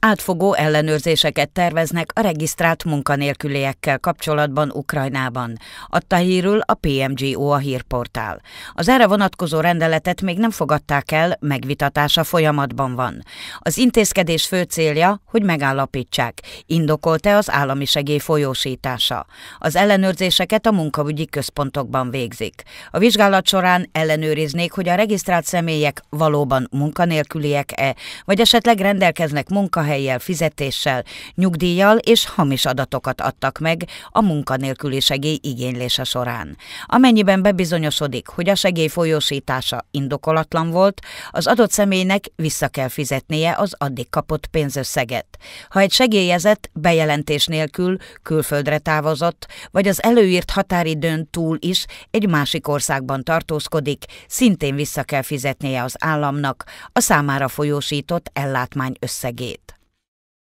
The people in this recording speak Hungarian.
átfogó ellenőrzéseket terveznek a regisztrált munkanélküliekkel kapcsolatban Ukrajnában, adta hírül a PMGO a hírportál. Az erre vonatkozó rendeletet még nem fogadták el, megvitatása folyamatban van. Az intézkedés fő célja, hogy megállapítsák, indokolt-e az állami segély folyósítása. Az ellenőrzéseket a munkaügyi központokban végzik. A vizsgálat során ellenőriznék, hogy a regisztrált személyek valóban munkanélküliek-e, vagy esetleg rendelkeznek munkahelyek, munkahelyjel, fizetéssel, nyugdíjjal és hamis adatokat adtak meg a munkanélküli segély igénylése során. Amennyiben bebizonyosodik, hogy a segély folyósítása indokolatlan volt, az adott személynek vissza kell fizetnie az addig kapott pénzösszeget. Ha egy segélyezett bejelentés nélkül külföldre távozott, vagy az előírt határidőn túl is egy másik országban tartózkodik, szintén vissza kell fizetnie az államnak a számára folyósított ellátmány összegét.